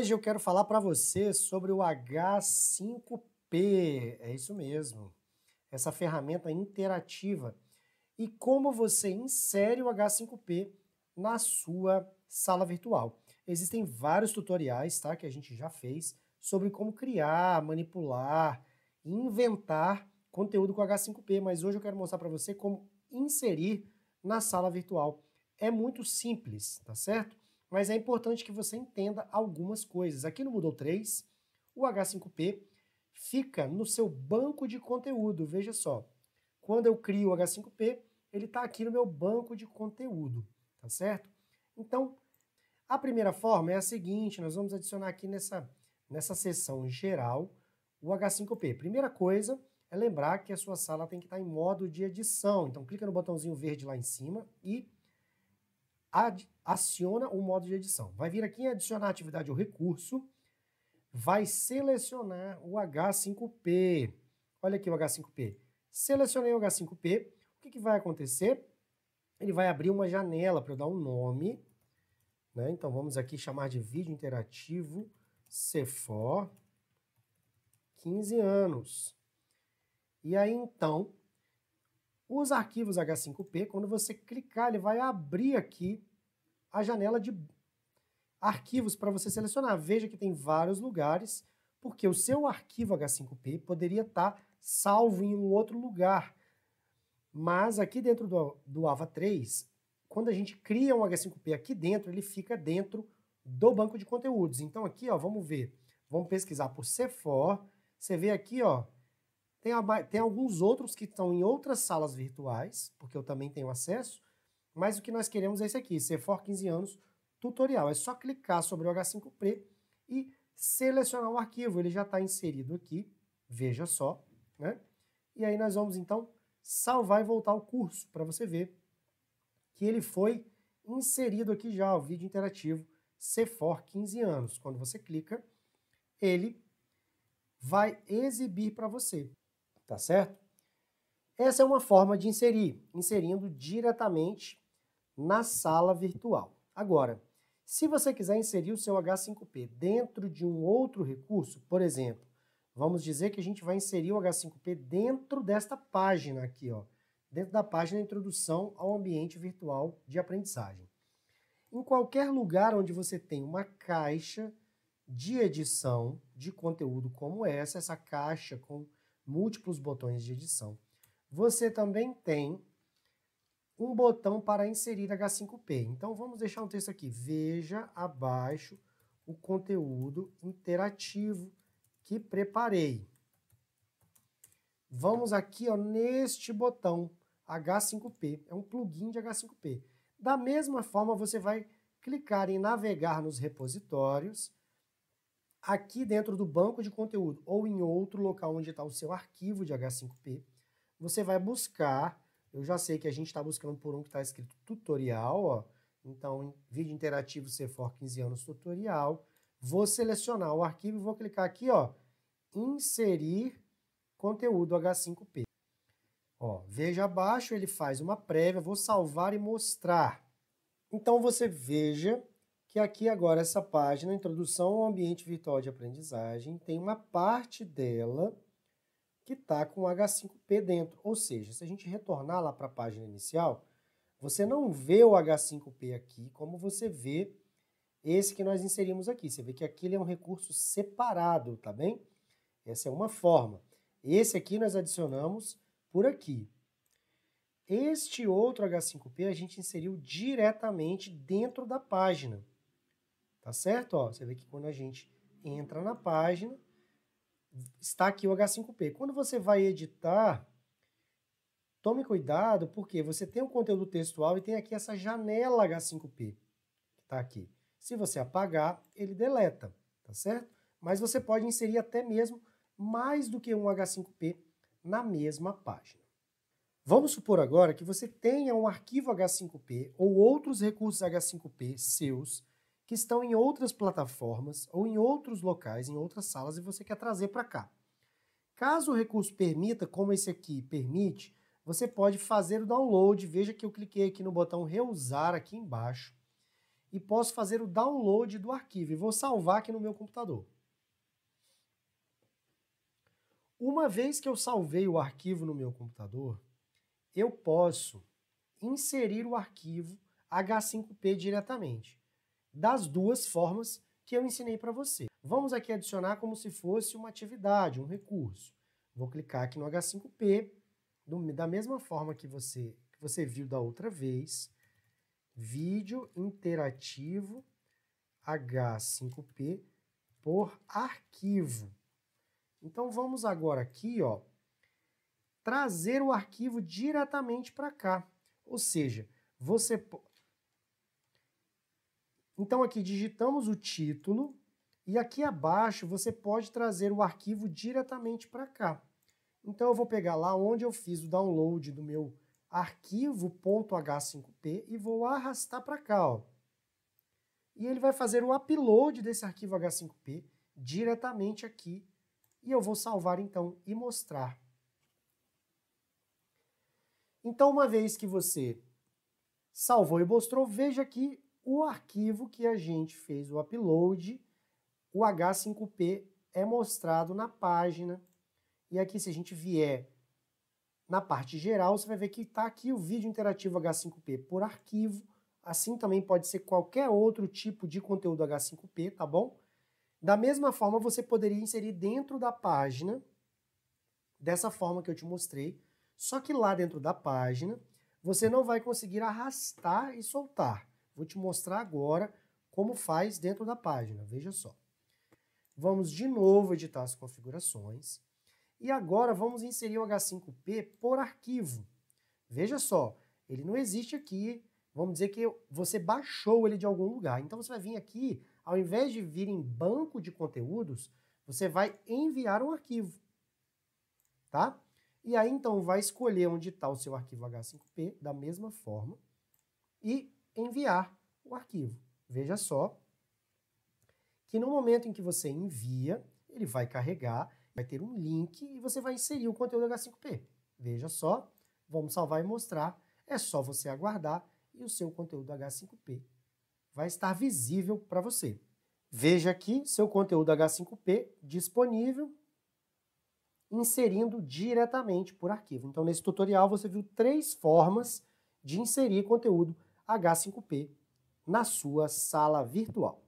Hoje eu quero falar para você sobre o H5P. É isso mesmo. Essa ferramenta interativa e como você insere o H5P na sua sala virtual. Existem vários tutoriais, tá, que a gente já fez sobre como criar, manipular, inventar conteúdo com H5P, mas hoje eu quero mostrar para você como inserir na sala virtual. É muito simples, tá certo? mas é importante que você entenda algumas coisas. Aqui no Moodle 3, o H5P fica no seu banco de conteúdo. Veja só, quando eu crio o H5P, ele está aqui no meu banco de conteúdo, tá certo? Então, a primeira forma é a seguinte, nós vamos adicionar aqui nessa, nessa sessão geral o H5P. Primeira coisa é lembrar que a sua sala tem que estar em modo de edição. Então, clica no botãozinho verde lá em cima e aciona o modo de edição. Vai vir aqui em adicionar atividade ou recurso, vai selecionar o H5P. Olha aqui o H5P. Selecionei o H5P, o que, que vai acontecer? Ele vai abrir uma janela para eu dar um nome, né? então vamos aqui chamar de vídeo interativo CFO 15 anos. E aí então os arquivos H5P, quando você clicar, ele vai abrir aqui a janela de arquivos para você selecionar. Veja que tem vários lugares, porque o seu arquivo H5P poderia estar tá salvo em um outro lugar. Mas aqui dentro do, do AVA 3, quando a gente cria um H5P aqui dentro, ele fica dentro do banco de conteúdos. Então aqui, ó, vamos ver. Vamos pesquisar por CFOR. Você vê aqui, ó, tem, a, tem alguns outros que estão em outras salas virtuais, porque eu também tenho acesso, mas o que nós queremos é esse aqui, C4 15 anos, tutorial. É só clicar sobre o H5P e selecionar o arquivo. Ele já está inserido aqui, veja só. Né? E aí nós vamos, então, salvar e voltar o curso, para você ver que ele foi inserido aqui já, o vídeo interativo C4 15 anos. Quando você clica, ele vai exibir para você tá certo? Essa é uma forma de inserir, inserindo diretamente na sala virtual. Agora, se você quiser inserir o seu H5P dentro de um outro recurso, por exemplo, vamos dizer que a gente vai inserir o H5P dentro desta página aqui, ó, dentro da página Introdução ao Ambiente Virtual de Aprendizagem. Em qualquer lugar onde você tem uma caixa de edição de conteúdo como essa, essa caixa com múltiplos botões de edição. Você também tem um botão para inserir H5P. Então vamos deixar um texto aqui. Veja abaixo o conteúdo interativo que preparei. Vamos aqui ó, neste botão H5P. É um plugin de H5P. Da mesma forma, você vai clicar em navegar nos repositórios aqui dentro do banco de conteúdo ou em outro local onde está o seu arquivo de H5P, você vai buscar. Eu já sei que a gente está buscando por um que está escrito tutorial, ó. Então, vídeo interativo CFOR 15 anos tutorial. Vou selecionar o arquivo e vou clicar aqui, ó, inserir conteúdo H5P. Ó, veja abaixo, ele faz uma prévia, vou salvar e mostrar. Então você veja que aqui agora essa página, Introdução ao Ambiente Virtual de Aprendizagem, tem uma parte dela que está com o H5P dentro. Ou seja, se a gente retornar lá para a página inicial, você não vê o H5P aqui como você vê esse que nós inserimos aqui. Você vê que aquele é um recurso separado, tá bem? Essa é uma forma. Esse aqui nós adicionamos por aqui. Este outro H5P a gente inseriu diretamente dentro da página tá certo? Ó, você vê que quando a gente entra na página, está aqui o H5P. Quando você vai editar, tome cuidado, porque você tem o um conteúdo textual e tem aqui essa janela H5P, que está aqui. Se você apagar, ele deleta, tá certo? Mas você pode inserir até mesmo mais do que um H5P na mesma página. Vamos supor agora que você tenha um arquivo H5P ou outros recursos H5P seus que estão em outras plataformas ou em outros locais, em outras salas, e você quer trazer para cá. Caso o recurso permita, como esse aqui permite, você pode fazer o download. Veja que eu cliquei aqui no botão reusar aqui embaixo e posso fazer o download do arquivo. E vou salvar aqui no meu computador. Uma vez que eu salvei o arquivo no meu computador, eu posso inserir o arquivo H5P diretamente das duas formas que eu ensinei para você. Vamos aqui adicionar como se fosse uma atividade, um recurso. Vou clicar aqui no H5P, do, da mesma forma que você, que você viu da outra vez, vídeo interativo H5P por arquivo. Então vamos agora aqui, ó, trazer o arquivo diretamente para cá. Ou seja, você então aqui digitamos o título e aqui abaixo você pode trazer o arquivo diretamente para cá. Então eu vou pegar lá onde eu fiz o download do meu arquivo.h5p e vou arrastar para cá. Ó. E ele vai fazer o upload desse arquivo h5p diretamente aqui e eu vou salvar então e mostrar. Então, uma vez que você salvou e mostrou, veja que o arquivo que a gente fez o upload, o H5P é mostrado na página. E aqui, se a gente vier na parte geral, você vai ver que está aqui o vídeo interativo H5P por arquivo. Assim também pode ser qualquer outro tipo de conteúdo H5P, tá bom? Da mesma forma, você poderia inserir dentro da página, dessa forma que eu te mostrei, só que lá dentro da página, você não vai conseguir arrastar e soltar. Vou te mostrar agora como faz dentro da página, veja só. Vamos de novo editar as configurações. E agora vamos inserir o H5P por arquivo. Veja só, ele não existe aqui. Vamos dizer que você baixou ele de algum lugar. Então você vai vir aqui, ao invés de vir em banco de conteúdos, você vai enviar um arquivo. Tá? E aí então vai escolher onde está o seu arquivo H5P da mesma forma e enviar o arquivo. Veja só que no momento em que você envia, ele vai carregar, vai ter um link e você vai inserir o conteúdo H5P. Veja só, vamos salvar e mostrar. É só você aguardar e o seu conteúdo H5P vai estar visível para você. Veja aqui seu conteúdo H5P disponível, inserindo diretamente por arquivo. Então, nesse tutorial, você viu três formas de inserir conteúdo H5P na sua sala virtual.